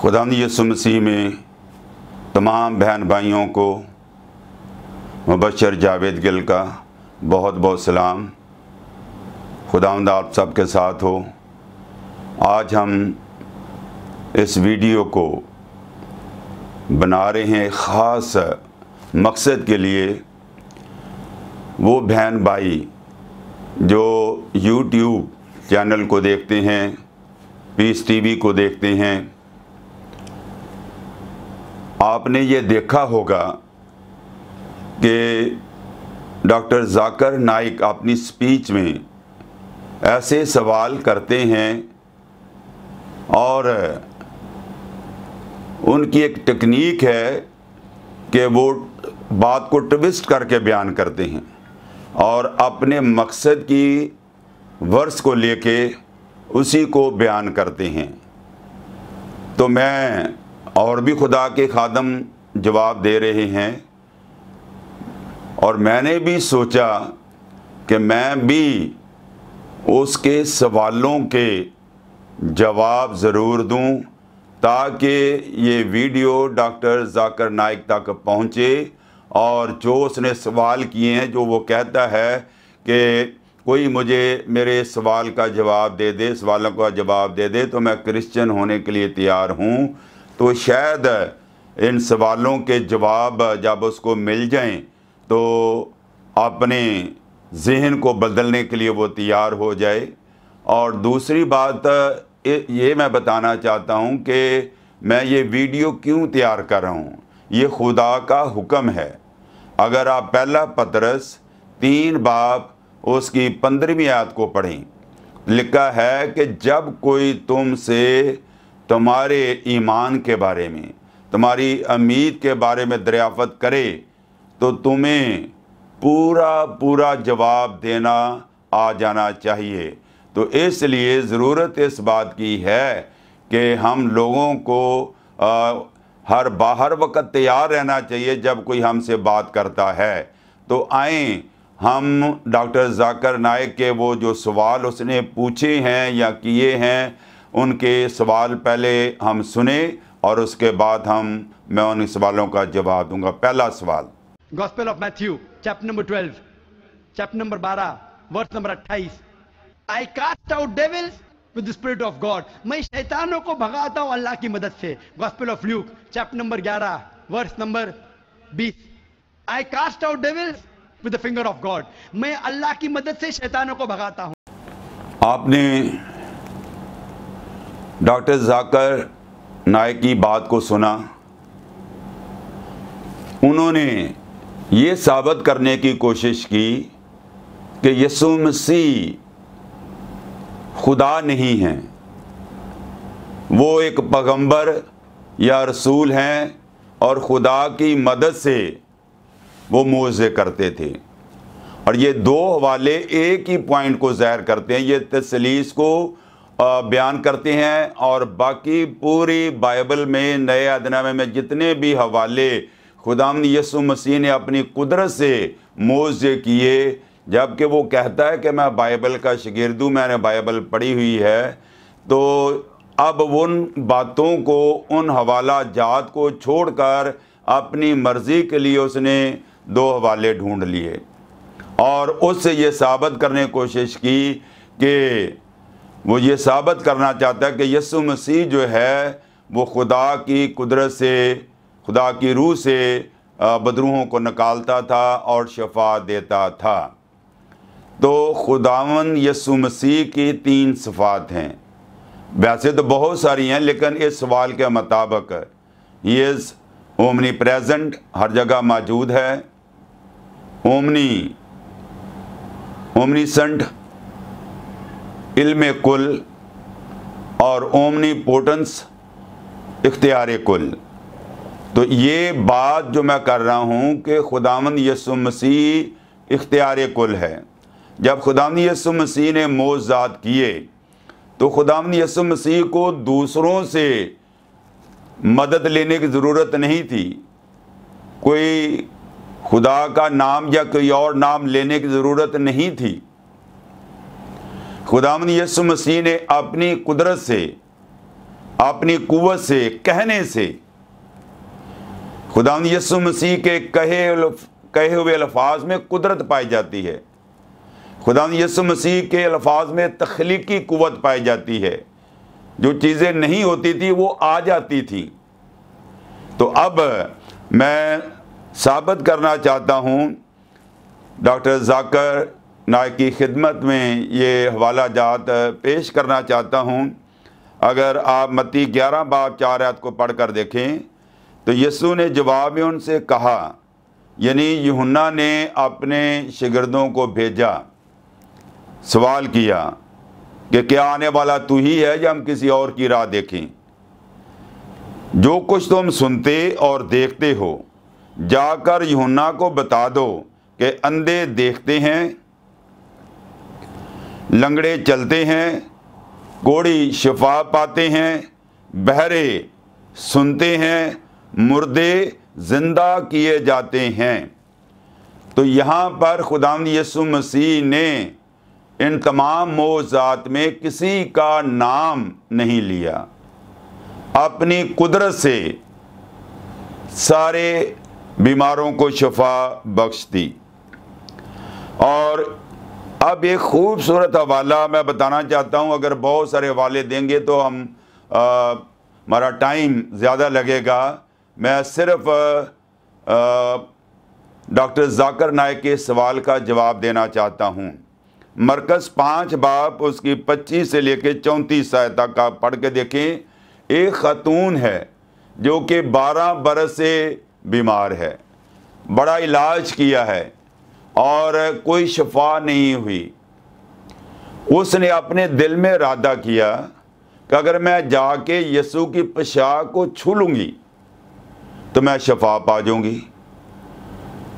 खुदा यसु मसीह में तमाम बहन भाइयों को मुबशर जावेद गिल का बहुत बहुत सलाम खुदा आप सब के साथ हो आज हम इस वीडियो को बना रहे हैं ख़ास मकसद के लिए वो बहन भाई जो यूट्यूब चैनल को देखते हैं पीस टीवी को देखते हैं आपने ये देखा होगा कि डॉक्टर जाकर नाइक अपनी स्पीच में ऐसे सवाल करते हैं और उनकी एक टेक्निक है कि वो बात को ट्विस्ट करके बयान करते हैं और अपने मकसद की वर्ष को लेके उसी को बयान करते हैं तो मैं और भी खुदा के खादम जवाब दे रहे हैं और मैंने भी सोचा कि मैं भी उसके सवालों के जवाब ज़रूर दूं ताकि ये वीडियो डॉक्टर जाकर नाइक तक पहुँचे और जो उसने सवाल किए हैं जो वो कहता है कि कोई मुझे मेरे सवाल का जवाब दे दे सवालों का जवाब दे दे तो मैं क्रिश्चियन होने के लिए तैयार हूँ तो शायद इन सवालों के जवाब जब उसको मिल जाएं तो अपने जहन को बदलने के लिए वो तैयार हो जाए और दूसरी बात ये मैं बताना चाहता हूँ कि मैं ये वीडियो क्यों तैयार कर रहा हूँ ये खुदा का हुक्म है अगर आप पहला पत्रस तीन बाप उसकी पंद्रहवीं याद को पढ़ें लिखा है कि जब कोई तुमसे तुम्हारे ईमान के बारे में तुम्हारी उम्मीद के बारे में दरियाफत करे तो तुम्हें पूरा पूरा जवाब देना आ जाना चाहिए तो इसलिए ज़रूरत इस बात की है कि हम लोगों को आ, हर बाहर वक्त तैयार रहना चाहिए जब कोई हमसे बात करता है तो आए हम डॉक्टर जाकर नायक के वो जो सवाल उसने पूछे हैं या किए हैं उनके सवाल पहले हम सुने और उसके बाद हम मैं उन सवालों का जवाब दूंगा पहला सवाल gospel of Matthew chapter number twelve chapter number बारह वर्स नंबर अट्ठाईस I cast out devils with the spirit of God मैं शैतानों को भगाता हूं अल्लाह की मदद से gospel of Luke chapter number ग्यारह वर्स नंबर बीस I cast out devils with the finger of God मैं अल्लाह की मदद से शैतानों को भगाता हूं आपने डॉक्टर जाकर नायक की बात को सुना उन्होंने ये साबित करने की कोशिश की कि यसु मसीह खुदा नहीं है वो एक पैगंबर या रसूल हैं और खुदा की मदद से वो मुआवजे करते थे और ये दो हवाले एक ही पॉइंट को ज़ाहिर करते हैं ये तसलीस को बयान करते हैं और बाकी पूरी बाइबल में नए अदनामे में जितने भी हवाले खुदाम यसु मसीह ने अपनी कुदरत से मोज़े किए जबकि वो कहता है कि मैं बाइबल का शगिर्द हूँ मैंने बाइबल पढ़ी हुई है तो अब उन बातों को उन हवाला जात को छोड़कर अपनी मर्ज़ी के लिए उसने दो हवाले ढूंढ लिए और उससे ये साबित करने की कोशिश की कि वो ये साबित करना चाहता है कि यसु मसीह जो है वो खुदा की कुदरत से खुदा की रूह से बदरूहों को निकालता था और शफा देता था तो खुदावन यसु मसीह की तीन सफ़ात हैं वैसे तो बहुत सारी हैं लेकिन इस सवाल के मुताबिक ये ओमनी प्रेजेंट हर जगह मौजूद है ओमनी ओमनी संट इल्म कुल और ओमनी पोटेंस इख्तियार कुल तो ये बात जो मैं कर रहा हूँ कि खुदामन यसु मसीह इख्तियार कुल है जब खुदामन यसु मसीह ने मोजात किए तो खुदामन यसु मसीह को दूसरों से मदद लेने की ज़रूरत नहीं थी कोई खुदा का नाम या कोई और नाम लेने की ज़रूरत नहीं थी खुदाम यसु मसीह ने अपनी कुदरत से अपनी कुवत से कहने से खुदाम यसु मसीह के कहे कहे हुए अल्फाज में कुदरत पाई जाती है खुदाम यसु मसीह के अल्फाज में तख्लीकी कुवत पाई जाती है जो चीज़ें नहीं होती थी वो आ जाती थी तो अब मैं साबित करना चाहता हूँ डॉक्टर जाकर नायक की खिदमत में ये हवाला जात पेश करना चाहता हूँ अगर आप मती ग्यारह बाब चार आयत को पढ़ कर देखें तो यसु ने जवाब में उनसे कहा यानी यहुन्ना ने अपने शिगर्दों को भेजा सवाल किया कि क्या आने वाला तू ही है या हम किसी और की राह देखें जो कुछ तुम सुनते और देखते हो जाकर यहुन्ना को बता दो कि अंधे देखते हैं लंगड़े चलते हैं कोड़ी शफा पाते हैं बहरे सुनते हैं मुर्दे ज़िंदा किए जाते हैं तो यहाँ पर ख़ुदा यसु मसीह ने इन तमाम मोज़ात में किसी का नाम नहीं लिया अपनी कुदरत से सारे बीमारों को शफा बख्श दी और अब एक खूबसूरत हवाला मैं बताना चाहता हूँ अगर बहुत सारे हवाले देंगे तो हम हमारा टाइम ज़्यादा लगेगा मैं सिर्फ डॉक्टर जाकर नायक के सवाल का जवाब देना चाहता हूँ मरकज़ पाँच बाप उसकी पच्चीस से लेकर चौंतीस साल तक का पढ़ के देखें एक ख़तून है जो कि बारह बरस से बीमार है बड़ा इलाज किया है और कोई शफा नहीं हुई उसने अपने दिल में इरादा किया कि अगर मैं जाके यसु की पशाक को छू लूँगी तो मैं शफा पा जाऊँगी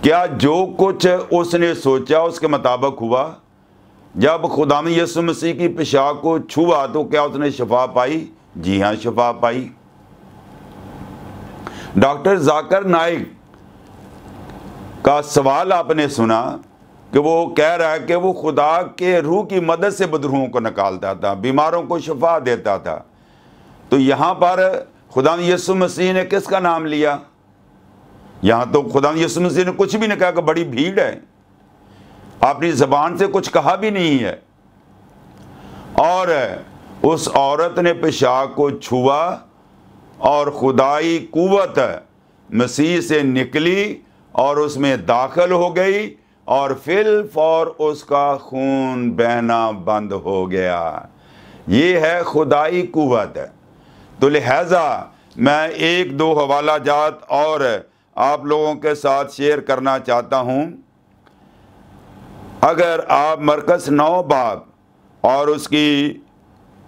क्या जो कुछ उसने सोचा उसके मुताबिक हुआ जब खुदाम यसु मसीह की पेशा को छुआ तो क्या उसने शफा पाई जी हाँ शफा पाई डॉक्टर जाकर नाइक का सवाल आपने सुना कि वो कह रहा है कि वो खुदा के रूह की मदद से बदरूहों को निकालता था बीमारों को शफा देता था तो यहाँ पर खुदा यसु मसीह ने किसका नाम लिया यहाँ तो खुदा यसु मसीह ने कुछ भी नहीं कहा कि बड़ी भीड़ है अपनी जबान से कुछ कहा भी नहीं है और उस औरत ने पेशाब को छुआ और खुदाई कुवत मसीह से निकली और उसमें दाखिल हो गई और फिल फॉर उसका खून बहना बंद हो गया ये है खुदाई कुत तो लिहाजा मैं एक दो हवाला जात और आप लोगों के साथ शेयर करना चाहता हूँ अगर आप मरकस नौ बाप और उसकी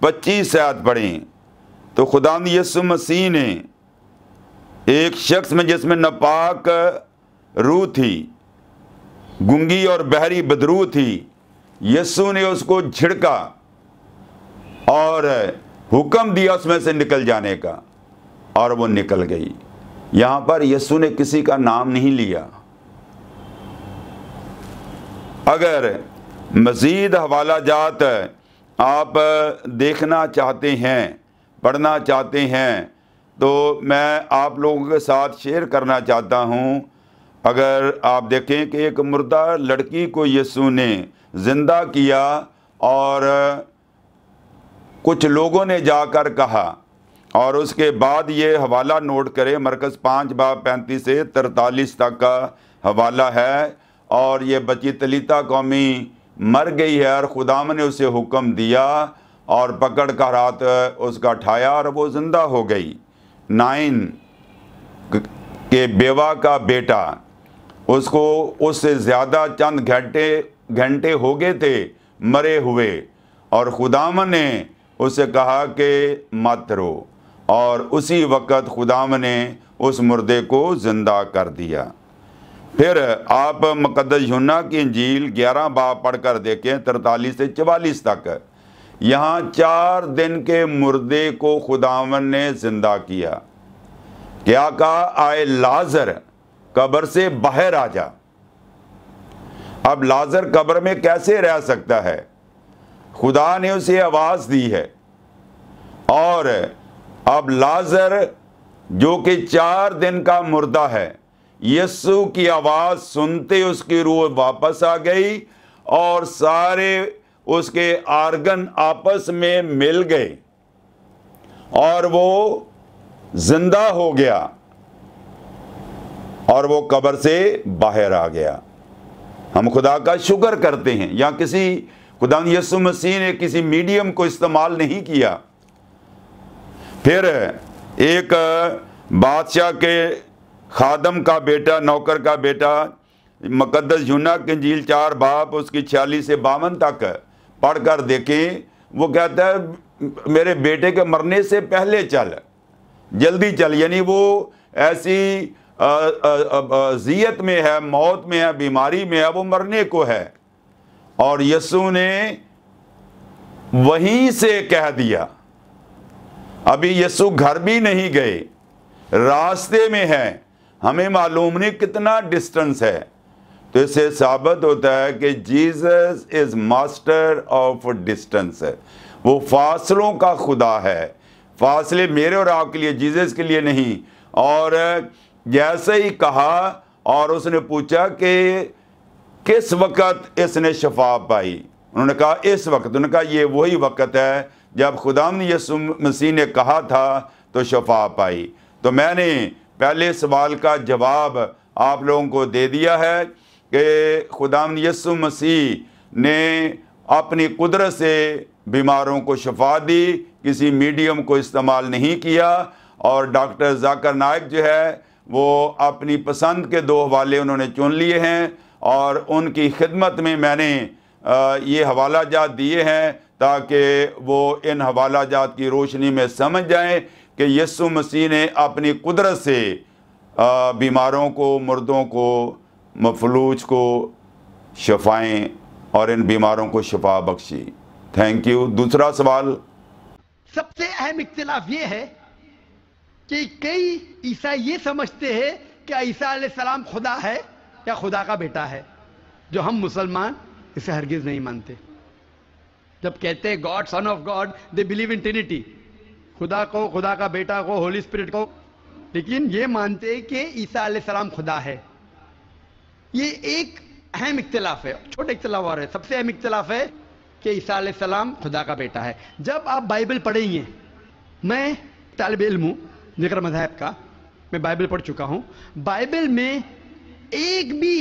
पच्चीस सयात पढ़ें तो खुदा यसु मसीह ने एक शख्स में जिसमें नपाक रू थी गुंगी और बहरी बदरू थी यस्सु ने उसको छिड़का और हुक्म दिया उसमें से निकल जाने का और वो निकल गई यहाँ पर यस्सु ने किसी का नाम नहीं लिया अगर मज़ीद हवाला जात आप देखना चाहते हैं पढ़ना चाहते हैं तो मैं आप लोगों के साथ शेयर करना चाहता हूँ अगर आप देखें कि एक मुर्दा लड़की को यीशु ने ज़िंदा किया और कुछ लोगों ने जाकर कहा और उसके बाद ये हवाला नोट करें मरकज़ पाँच बा पैंतीस से तरतालीस तक का हवाला है और ये बची तलीता कौमी मर गई है और खुदाम ने उसे हुक्म दिया और पकड़ का रात उसका ठाया और वो ज़िंदा हो गई नाइन के बेवा का बेटा उसको उससे ज़्यादा चंद घंटे घंटे हो गए थे मरे हुए और खुदाम ने उसे कहा कि मत रो और उसी वक़्त खुदाम ने उस मुर्दे को ज़िंदा कर दिया फिर आप मुकदस युना की झील ग्यारह बाप पढ़ कर देखें तरतालीस से चवालीस तक यहाँ चार दिन के मुर्दे को खुदावन ने ज़िंदा किया क्या कहा आए लाजर कब्र से बाहर आ जा अब लाजर कब्र में कैसे रह सकता है खुदा ने उसे आवाज़ दी है और अब लाजर जो कि चार दिन का मुर्दा है यस्सु की आवाज़ सुनते उसकी रूह वापस आ गई और सारे उसके आर्गन आपस में मिल गए और वो जिंदा हो गया और वो कब्र से बाहर आ गया हम खुदा का शुक्र करते हैं या किसी खुदा यसु मसीह ने किसी मीडियम को इस्तेमाल नहीं किया फिर एक बादशाह के खादम का बेटा नौकर का बेटा मुकदस जुना के झील चार बाप उसकी छियालीस से बावन तक पढ़ कर देखें वो कहता है मेरे बेटे के मरने से पहले चल जल्दी चल यानी वो ऐसी अजियत में है मौत में है बीमारी में है वो मरने को है और यसु ने वहीं से कह दिया अभी यसु घर भी नहीं गए रास्ते में है हमें मालूम नहीं कितना डिस्टेंस है तो इसे साबित होता है कि Jesus is master of distance है वो फासलों का खुदा है फासले मेरे और आपके लिए जीसस के लिए नहीं और जैसे ही कहा और उसने पूछा कि किस वक़्त इसने शफा पाई उन्होंने कहा इस वक्त उन्होंने कहा ये वही वक्त है जब खुदाम यसु मसीह ने कहा था तो शफा पाई तो मैंने पहले सवाल का जवाब आप लोगों को दे दिया है कि खुदाम यसु मसीह ने अपनी कुदरत से बीमारों को शफा दी किसी मीडियम को इस्तेमाल नहीं किया और डॉक्टर जाकर नायक जो है वो अपनी पसंद के दो हवाले उन्होंने चुन लिए हैं और उनकी खिदमत में मैंने ये हवाला जात दिए हैं ताकि वो इन हवाला जात की रोशनी में समझ जाएं कि यसु मसीह ने अपनी कुदरत से बीमारों को मर्दों को मफलूज को शफाएँ और इन बीमारों को शफा बख्शी थैंक यू दूसरा सवाल सबसे अहम इख्तलाफ ये है कि कई ईसा ये समझते हैं कि ईसा सलाम खुदा है या खुदा का बेटा है जो हम मुसलमान इसे हरगिज नहीं मानते जब कहते हैं God son of God they believe in trinity खुदा को खुदा का बेटा को होली स्पिरिट को लेकिन ये मानते हैं कि ईसा सलाम खुदा है ये एक अहम इख्तलाफ है छोटे इख्तलाफ और है सबसे अहम इख्तलाफ है कि ईसा सलाम खुदा का बेटा है जब आप बाइबल पढ़ेंगे मैं तालब इलम हूँ जिक्र मजहब का मैं बाइबल पढ़ चुका हूं बाइबल में एक भी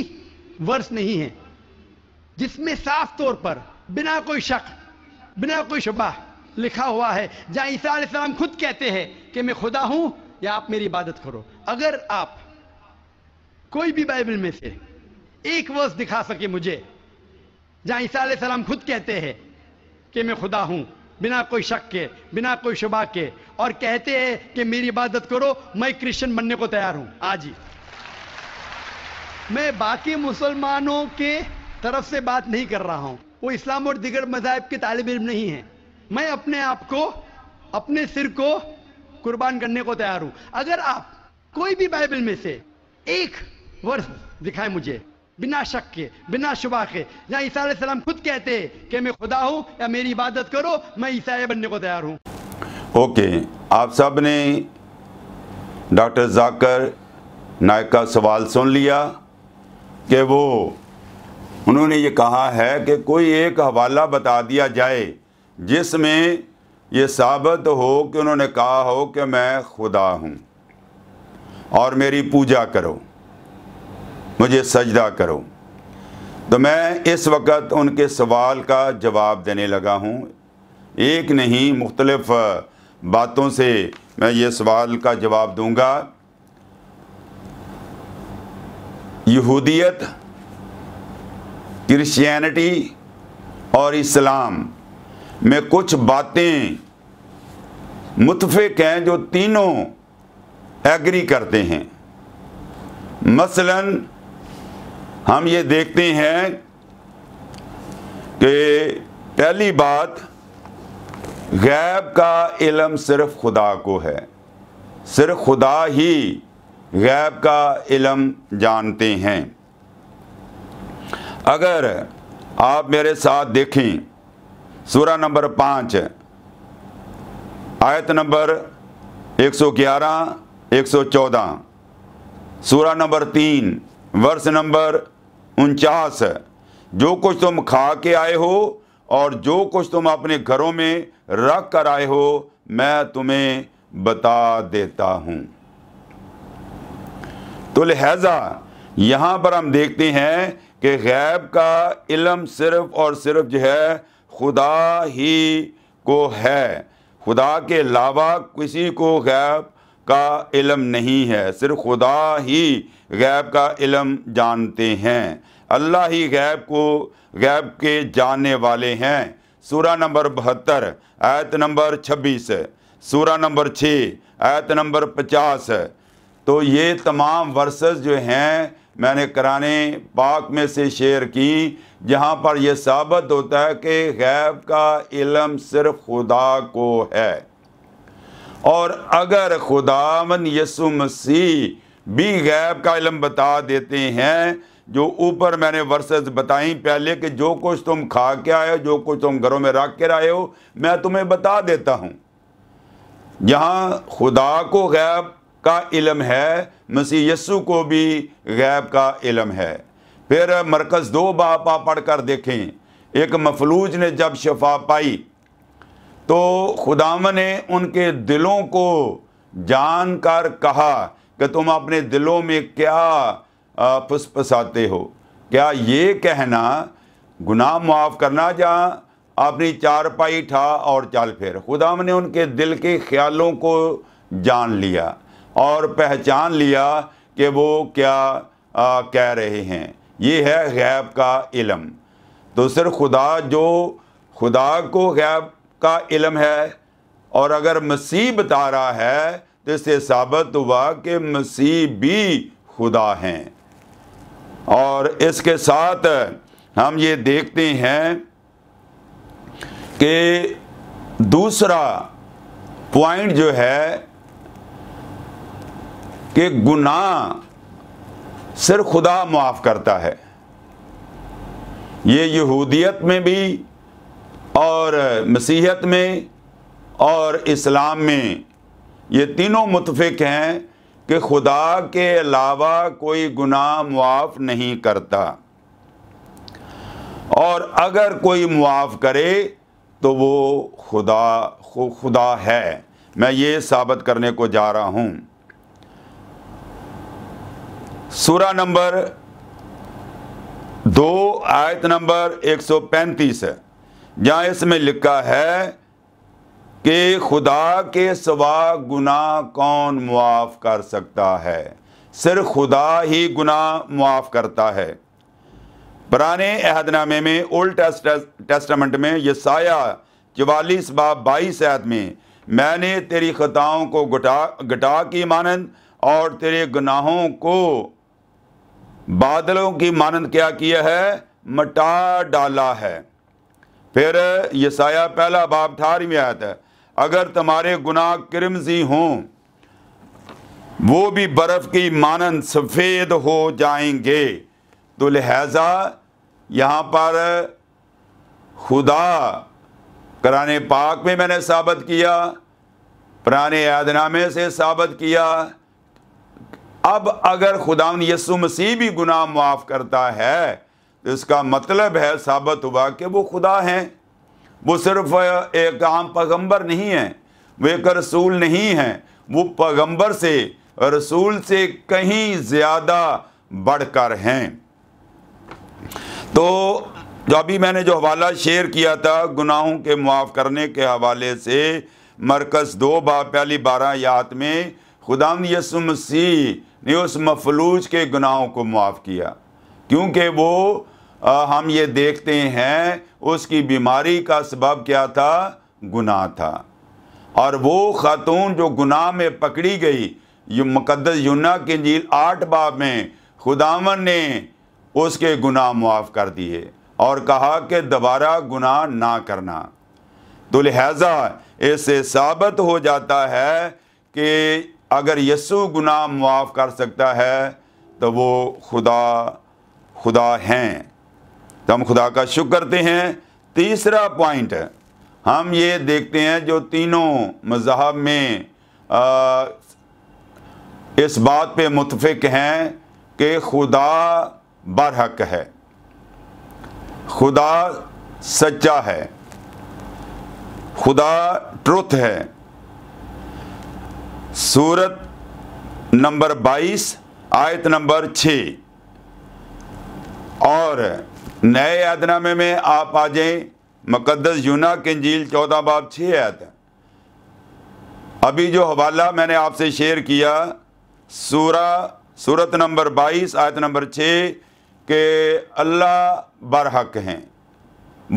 वर्ष नहीं है जिसमें साफ तौर पर बिना कोई शक बिना कोई शुबा लिखा हुआ है जहां ईसा खुद कहते हैं कि मैं खुदा हूं या आप मेरी इबादत करो अगर आप कोई भी बाइबल में से एक वर्ष दिखा सके मुझे जहां ईसा खुद कहते हैं कि मैं खुदा हूं बिना कोई शक के बिना कोई शुभा के और कहते हैं कि मेरी इबादत करो मैं क्रिश्चियन बनने को तैयार हूं आज हाँ ही मैं बाकी मुसलमानों के तरफ से बात नहीं कर रहा हूं वो इस्लाम और दिगर मजाहब के तालब इम नहीं है मैं अपने आप को अपने सिर को कुर्बान करने को तैयार हूं अगर आप कोई भी बाइबल में से एक वर्ष दिखाए मुझे बिना शक के बिना शुबा के या ईसा खुद कहते कि मैं खुदा हूँ या मेरी इबादत करो मैं ईसाई बनने को तैयार हूँ ओके आप सब ने डॉक्टर जाकर नायक का सवाल सुन लिया कि वो उन्होंने ये कहा है कि कोई एक हवाला बता दिया जाए जिसमें ये साबित हो कि उन्होंने कहा हो कि मैं खुदा हूँ और मेरी पूजा करो मुझे सजदा करो तो मैं इस वक्त उनके सवाल का जवाब देने लगा हूँ एक नहीं मुख्तलफ़ बातों से मैं ये सवाल का जवाब दूंगा यहूदियत क्रिश्चियनिटी और इस्लाम में कुछ बातें मुतफिक हैं जो तीनों एग्री करते हैं मसलन हम ये देखते हैं कि पहली बात गैब का इलम सिर्फ खुदा को है सिर्फ खुदा ही गैब का इलम जानते हैं अगर आप मेरे साथ देखें सूरा नंबर पाँच आयत नंबर 111 114 सूरा नंबर तीन वर्ष नंबर उनचास जो कुछ तुम खा के आए हो और जो कुछ तुम अपने घरों में रख कर आए हो मैं तुम्हें बता देता हूँ तो लिहाजा यहाँ पर हम देखते हैं कि गैब का इलम सिर्फ और सिर्फ जो है खुदा ही को है खुदा के अलावा किसी को गैब का इलम नहीं है सिर्फ खुदा ही गैब का इलम जानते हैं अल्लाह ही गैब को गैब के जानने वाले हैं सूरा नंबर बहत्तर आयत नंबर छब्बीस सूरा नंबर छः आयत नंबर पचास तो ये तमाम वर्सेस जो हैं मैंने कराने पाक में से शेयर की जहाँ पर यह साबित होता है कि गैब का इलम सिर्फ खुदा को है और अगर खुदावन यसु मसीह भी गैब का इलम बता देते हैं जो ऊपर मैंने वर्सेस बताई पहले कि जो कुछ तुम खा के आए हो जो कुछ तुम घरों में रख के आए हो मैं तुम्हें बता देता हूँ यहाँ खुदा को गैब का इलम है मसीह यसु को भी गैब का इलम है फिर मरकज़ दो बापा पढ़कर देखें एक मफलूज ने जब शफा पाई तो खुदाम ने उनके दिलों को जान कर कहा कि तुम अपने दिलों में क्या फुसफसाते हो क्या ये कहना गुनाह माफ़ करना जहाँ अपनी चारपाई ठा और चाल फिर खुदाम ने उनके दिल के ख्यालों को जान लिया और पहचान लिया कि वो क्या आ, कह रहे हैं ये है गैब का इलम तो सिर्फ खुदा जो खुदा को गैब का इलम है और अगर मसीह बता रहा है तो इससे साबित हुआ कि मसीह भी खुदा हैं और इसके साथ हम ये देखते हैं कि दूसरा पॉइंट जो है कि गुनाह सिर्फ खुदा माफ़ करता है ये यहूदियत में भी और मसीहत में और इस्लाम में ये तीनों मुतफिक हैं कि खुदा के अलावा कोई गुनाह मुआफ़ नहीं करता और अगर कोई मुआफ़ करे तो वो खुदा खु, खुदा है मैं ये साबित करने को जा रहा हूँ सूरा नंबर दो आयत नंबर 135 है जहाँ इसमें लिखा है कि खुदा के सवा गुना कौन मुआफ़ कर सकता है सिर्फ खुदा ही गुना मुआफ़ करता है पुराने अहदनामे में ओल्ड टेस्टामेंट में साया चवालीस बाब बाईस आयत में मैंने तेरी खताओं को घटा घटा की मानंद और तेरे गुनाहों को बादलों की मानंद क्या किया है मटा डाला है फिर ये साया पहला बाप अठारह में आया था अगर तुम्हारे गुनाह क्रिमजी हों वो भी बर्फ़ की मानन सफ़ेद हो जाएंगे तो लिहाजा यहाँ पर खुदा कराने पाक में मैंने साबित किया पुराने यादनामे से साबित किया अब अगर खुदा यसु मसीह भी गुनाह माफ़ करता है इसका मतलब है साबित हुआ कि वो खुदा हैं वो सिर्फ एक आम पैगम्बर नहीं है वो एक रसूल नहीं हैं वो पैगम्बर से रसूल से कहीं ज़्यादा बढ़कर हैं तो जो अभी मैंने जो हवाला शेयर किया था गुनाहों के मुआफ़ करने के हवाले से मरकज़ दो बा पहली बारह याद में खुदा यसु मसीह ने उस मफलूज के गुनाहों को मुआफ़ किया क्योंकि वो आ, हम ये देखते हैं उसकी बीमारी का सबब क्या था गुनाह था और वो खातून जो गुनाह में पकड़ी गई यु, मुकदस युना के झील आठ बाब में खुदावन ने उसके गुनाह मुआफ़ कर दिए और कहा कि दोबारा गुनाह ना करना तो लिहाजा इससे साबित हो जाता है कि अगर यस्सु गुनाह मुआफ़ कर सकता है तो वो खुदा खुदा हैं तो हम खुदा का शुक्र करते हैं तीसरा पॉइंट हम ये देखते हैं जो तीनों मजहब में आ, इस बात पे मुतफिक हैं कि खुदा बरहक है खुदा सच्चा है खुदा ट्रुथ है सूरत नंबर 22 आयत नंबर 6 और नए यादनामे में आप आ जाएं मुकदस यूना झील चौदह बाब छः आयत अभी जो हवाला मैंने आपसे शेयर किया सूरा सूरत नंबर बाईस आयत नंबर छः के अल्लाह बरहक हैं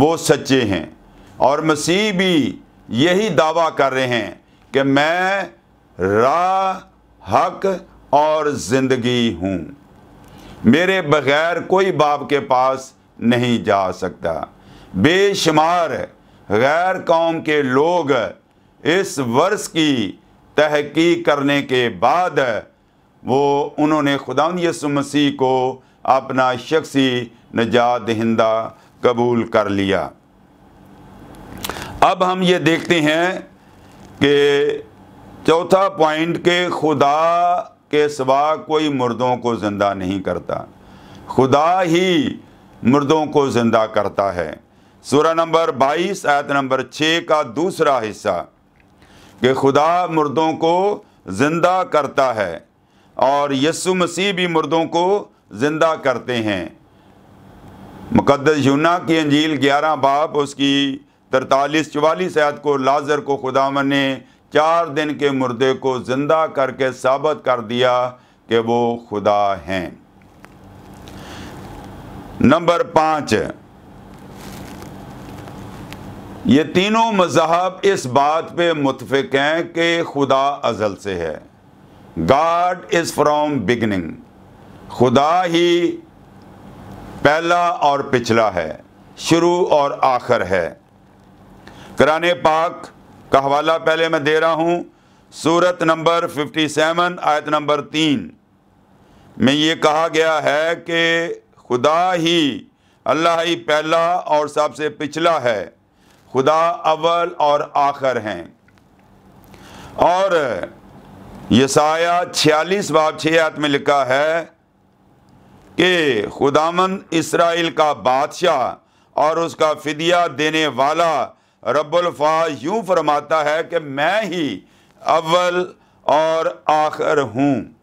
वो सच्चे हैं और मसीह भी यही दावा कर रहे हैं कि मैं राह हक और ज़िंदगी हूँ मेरे बग़ैर कोई बाप के पास नहीं जा सकता बेशुमार गैर कौम के लोग इस वर्ष की तहकीक करने के बाद वो उन्होंने खुदा यसु मसीह को अपना शख्सी नजात दहिंदा कबूल कर लिया अब हम ये देखते हैं कि चौथा पॉइंट के खुदा के सिवा कोई मुर्दों को ज़िंदा नहीं करता खुदा ही मुर्दों को ज़िंदा करता है सूरह नंबर 22 आयत नंबर 6 का दूसरा हिस्सा कि खुदा मुर्दों को ज़िंदा करता है और यसु मसीह भी मुर्दों को ज़िंदा करते हैं मुकदस यूना की अंजील 11 बाप उसकी तरतालीस चवालीस आयत को लाजर को खुदा ने चार दिन के मुर्दे को ज़िंदा करके साबित कर दिया कि वो खुदा हैं नंबर पाँच ये तीनों मजहब इस बात पे मुतफिक हैं कि खुदा अजल से है गॉड इज़ फ्रॉम बिगनिंग खुदा ही पहला और पिछला है शुरू और आखिर है करान पाक का हवाला पहले मैं दे रहा हूँ सूरत नंबर फिफ्टी सेवन आयत नंबर तीन में ये कहा गया है कि खुदा ही अल्लाह ही पहला और सबसे पिछला है खुदा अव्वल और आखिर हैं और यसाया छियालीस बाब छः आत में लिखा है कि खुदामंद इसराइल का बादशाह और उसका फिदिया देने वाला रब्बुल्फाज यूँ फरमाता है कि मैं ही अव्वल और आखिर हूँ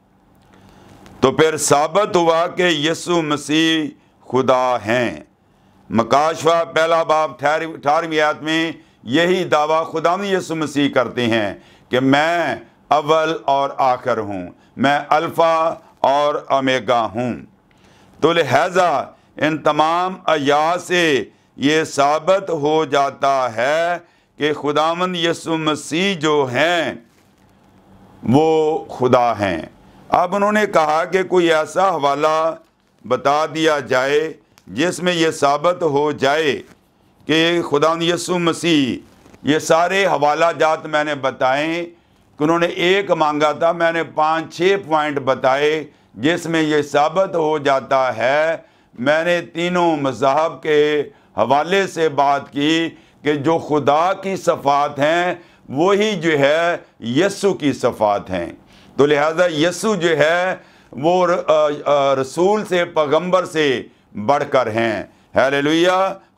तो फिर साबित हुआ कि यसु मसीह खुदा हैं मकाशवा पहला बाब अठारहवीं आयत में यही दावा खुदा में यसु मसीह करते हैं कि मैं अव्वल और आखिर हूँ मैं अल्फ़ा और अमेगा हूँ तो लिहाजा इन तमाम अया से ये साबित हो जाता है कि खुदामंद यसु मसीह जो हैं वो खुदा हैं अब उन्होंने कहा कि कोई ऐसा हवाला बता दिया जाए जिसमें यह साबित हो जाए कि खुदा यसु मसीह ये सारे हवाला जात मैंने बताए कि उन्होंने एक मांगा था मैंने पाँच छः पॉइंट बताए जिसमें यह साबित हो जाता है मैंने तीनों मजहब के हवाले से बात की कि जो खुदा की सफ़ात हैं वही जो है यस्सु की सफ़ात हैं तो लिहाजा यसु जो है वो रसूल से पैगम्बर से बढ़कर हैं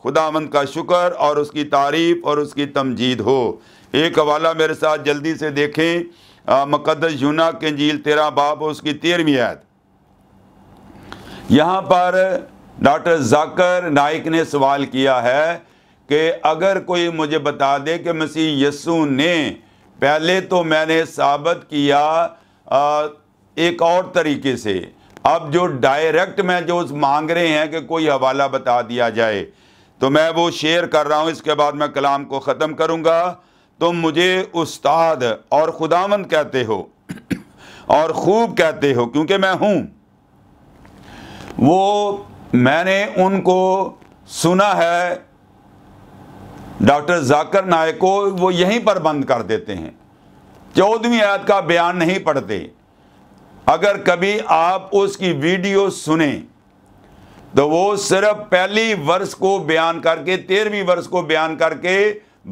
खुदा मंद का शुक्र और उसकी तारीफ़ और उसकी तमजीद हो एक हवाला मेरे साथ जल्दी से देखें मुकदस जूना के झील तेरा बाप उसकी तेरहवीं आयत यहाँ पर डॉक्टर जाकर नाइक ने सवाल किया है कि अगर कोई मुझे बता दे कि मसीह यसु ने पहले तो मैंने साबित किया एक और तरीके से अब जो डायरेक्ट में जो मांग रहे हैं कि कोई हवाला बता दिया जाए तो मैं वो शेयर कर रहा हूँ इसके बाद मैं कलाम को ख़त्म करूँगा तो मुझे उस्ताद और खुदामंद कहते हो और खूब कहते हो क्योंकि मैं हूँ वो मैंने उनको सुना है डॉक्टर जाकर नायक को वो यहीं पर बंद कर देते हैं चौदहवीं आयत का बयान नहीं पढ़ते अगर कभी आप उसकी वीडियो सुने तो वो सिर्फ पहली वर्ष को बयान करके तेरहवीं वर्ष को बयान करके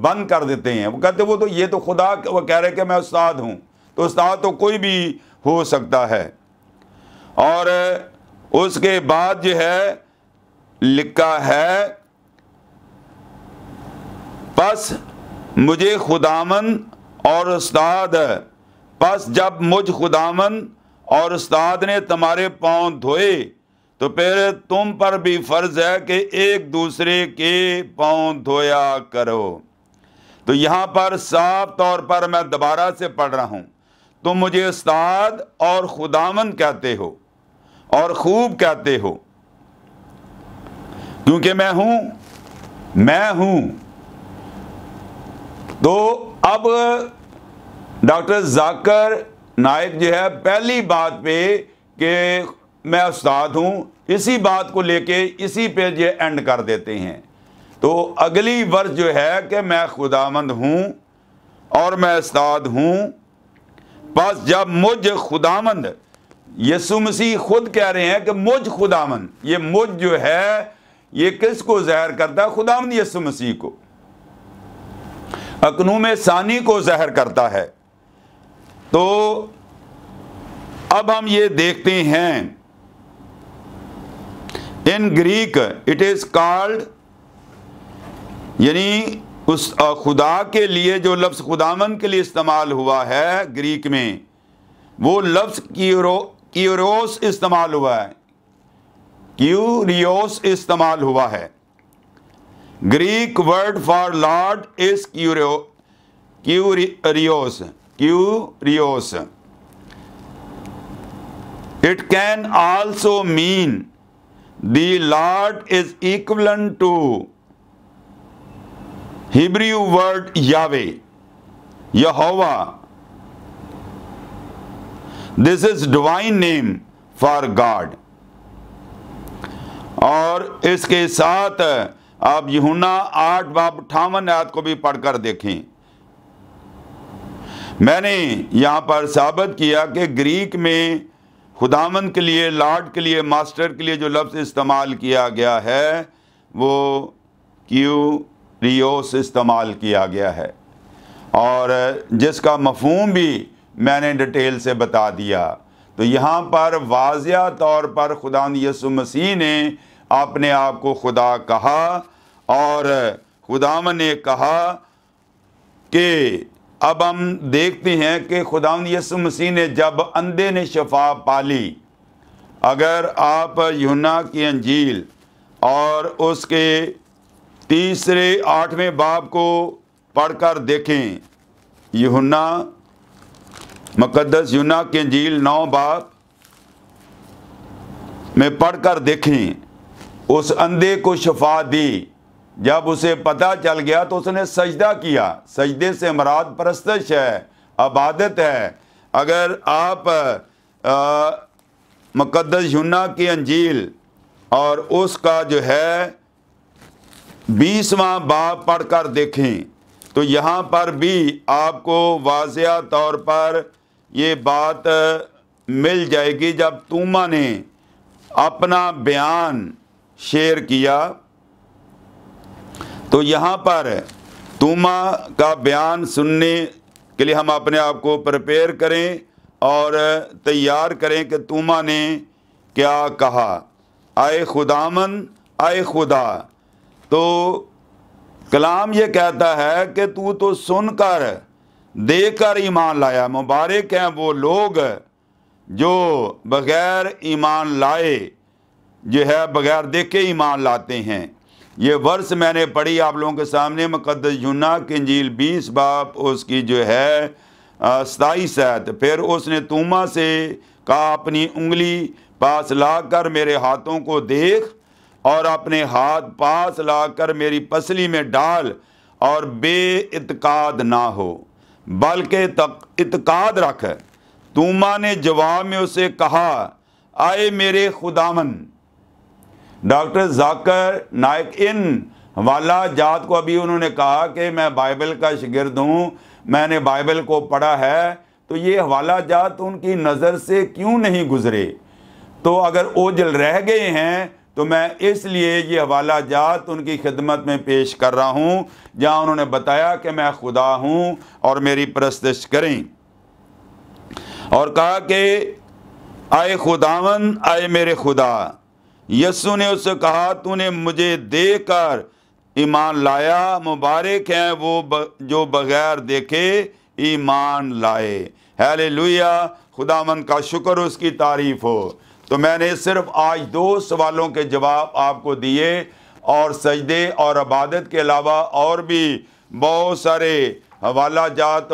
बंद कर देते हैं वो कहते वो तो ये तो खुदा वो कह रहे कि मैं उस्ताद हूं तो उस्ताद तो कोई भी हो सकता है और उसके बाद जो है लिखा है बस मुझे खुदामन और उस्ताद बस जब मुझ खुदामन और उस्ताद ने तुम्हारे पाँव धोए तो फिर तुम पर भी फर्ज है कि एक दूसरे के पाँव धोया करो तो यहाँ पर साफ तौर पर मैं दोबारा से पढ़ रहा हूँ तुम मुझे उस्ताद और खुदामन कहते हो और खूब कहते हो क्योंकि मैं हूं मैं हूं तो अब डॉक्टर जाकर नायक जो है पहली बात पे कि मैं उस्ताद हूँ इसी बात को लेके इसी पे जो एंड कर देते हैं तो अगली वर्ष जो है कि मैं खुदामंद हूँ और मैं उस्ताद हूँ बस जब मुझ खुदामंद यसु मसीह खुद कह रहे हैं कि मुझ खुदामंद ये मुझ जो है ये किस को जहर करता है खुदामंद यसु मसीह को अकनूम सानी को जहर करता है तो अब हम ये देखते हैं in Greek it is called यानी उस खुदा के लिए जो लफ्ज़ खुदामन के लिए इस्तेमाल हुआ है ग्रीक में वो लफ्ज़ की इस्तेमाल हुआ है क्यूरियोस इस्तेमाल हुआ है Greek word for Lord is curio, curios. It can also mean the Lord is equivalent to Hebrew word Yahweh, Yahovah. This is divine name for God. Or इसके आप यहुना आठ बाब अठावन याद को भी पढ़कर देखें मैंने यहाँ पर साबित किया कि ग्रीक में खुदावन के लिए लॉर्ड के लिए मास्टर के लिए जो लफ्ज़ इस्तेमाल किया गया है वो क्यू रियोस इस्तेमाल किया गया है और जिसका मफहम भी मैंने डिटेल से बता दिया तो यहाँ पर वाजिया तौर पर खुदा यसु मसीह ने अपने आप को खुदा कहा और खुदाम ने कहा कि अब हम देखते हैं कि खुदाम यसु मसीह ने जब अंधे ने शफा पाली अगर आप युना की अंजील और उसके तीसरे आठवें बाब को पढ़कर देखें युना मुकदस युना की अंजील नौ बाब में पढ़कर देखें उस अंधे को शफा दी जब उसे पता चल गया तो उसने सजदा किया सजदे से मराद परस्तश है अबादत है अगर आप मुक़दस युना की अंजील और उसका जो है बीसवा बाप पढ़ कर देखें तो यहाँ पर भी आपको वाज तौर पर ये बात मिल जाएगी जब तूमा ने अपना बयान शेयर किया तो यहाँ पर तुमा का बयान सुनने के लिए हम अपने आप को प्रिपेयर करें और तैयार करें कि तुमा ने क्या कहा आए खुदामन आए खुदा तो कलाम ये कहता है कि तू तो सुनकर देकर ईमान लाया मुबारक हैं वो लोग जो बग़ैर ईमान लाए जो है बग़ैर देखे ईमान लाते हैं ये वर्ष मैंने पढ़ी आप लोगों के सामने मुकदस जुना किंजील झील बीस बाप उसकी जो है सताईस है फिर उसने तूमा से कहा अपनी उंगली पास ला कर मेरे हाथों को देख और अपने हाथ पास ला कर मेरी पसली में डाल और बेइतकाद ना हो बल्कि इतकाद रख तुमा ने जवाब में उसे कहा आए मेरे खुदामन डॉक्टर जाकर नायक इन वाला जात को अभी उन्होंने कहा कि मैं बाइबल का शिगिर्द हूँ मैंने बाइबल को पढ़ा है तो ये हवाला जात उनकी नज़र से क्यों नहीं गुजरे तो अगर ओझल रह गए हैं तो मैं इसलिए ये हवाला जात उनकी खिदमत में पेश कर रहा हूँ जहाँ उन्होंने बताया कि मैं खुदा हूँ और मेरी प्रस्तश करें और कहा कि आए खुदावन आए मेरे खुदा यस्सु ने उससे कहा तूने मुझे देकर ईमान लाया मुबारक है वो ब, जो बगैर देखे ईमान लाए हैले लुया मंद का शुक्र उसकी तारीफ हो तो मैंने सिर्फ आज दो सवालों के जवाब आपको दिए और सजदे और इबादत के अलावा और भी बहुत सारे हवाला जात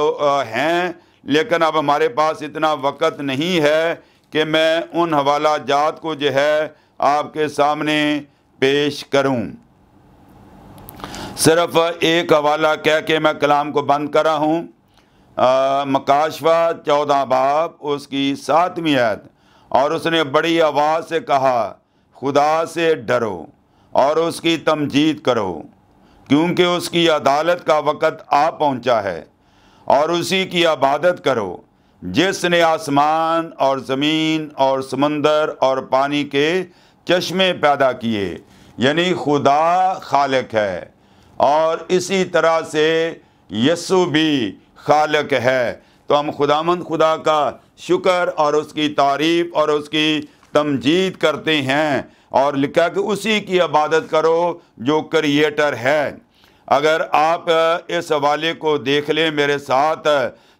हैं लेकिन अब हमारे पास इतना वक्त नहीं है कि मैं उन हवाला जात को जो है आपके सामने पेश करूं सिर्फ एक हवाला कह के मैं कलाम को बंद करा हूं मकाशवा चौदह बाप उसकी सातवीं आयत और उसने बड़ी आवाज़ से कहा खुदा से डरो और उसकी तमजीद करो क्योंकि उसकी अदालत का वक़्त आ पहुंचा है और उसी की आबादत करो जिसने आसमान और ज़मीन और समंदर और पानी के चश्मे पैदा किए यानी खुदा खालक है और इसी तरह से यसु भी खालक है तो हम खुदामंद खुदा का शुक्र और उसकी तारीफ़ और उसकी तमजीद करते हैं और लिखा कि उसी की इबादत करो जो क्रिएटर है अगर आप इस हवाले को देख लें मेरे साथ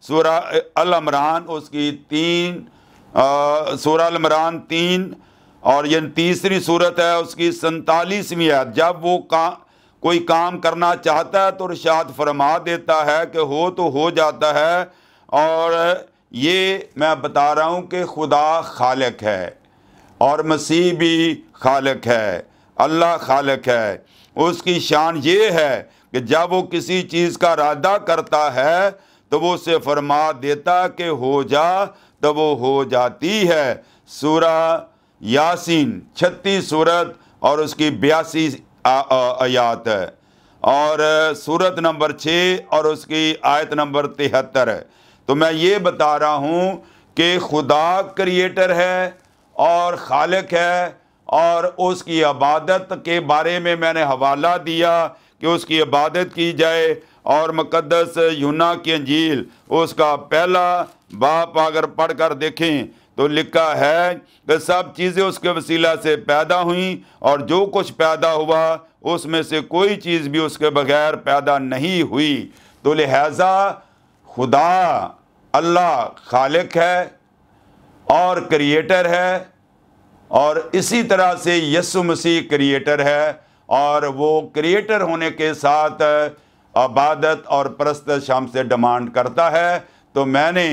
सूरा अलमरान उसकी तीन सूरा अलमरान तीन और ये तीसरी सूरत है उसकी सैतालीसवीं आयत जब वो का कोई काम करना चाहता है तो इर्शाद फरमा देता है कि हो तो हो जाता है और ये मैं बता रहा हूँ कि खुदा खालक है और मसीह भी खालक है अल्लाह खालक है उसकी शान ये है कि जब वो किसी चीज़ का इरादा करता है तो वो उसे फरमा देता कि हो जा तो वो हो जाती है सूरा यासीन छत्तीस सूरत और उसकी बयासी आयात है और सूरत नंबर छः और उसकी आयत नंबर तिहत्तर है तो मैं ये बता रहा हूँ कि खुदा क्रिएटर है और खालक है और उसकी इबादत के बारे में मैंने हवाला दिया कि उसकी इबादत की जाए और मुक़दस यूना की अंजील उसका पहला बाप अगर पढ़ कर देखें तो लिखा है कि सब चीज़ें उसके वसीला से पैदा हुई और जो कुछ पैदा हुआ उसमें से कोई चीज़ भी उसके बगैर पैदा नहीं हुई तो लिहाजा खुदा अल्लाह खालिक है और क्रिएटर है और इसी तरह से यसु मसीह क्रिएटर है और वो क्रिएटर होने के साथ इबादत और परस्त शाम से डिमांड करता है तो मैंने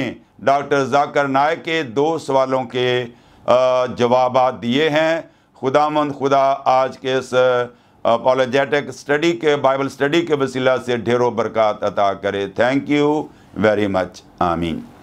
डॉक्टर जाकर नायक के दो सवालों के जवाब दिए हैं खुदा मंद खुदा आज के इस अपॉलोजेटिक स्टडी के बाइबल स्टडी के वसीला से ढेरों बरकत अता करे थैंक यू वेरी मच आमीन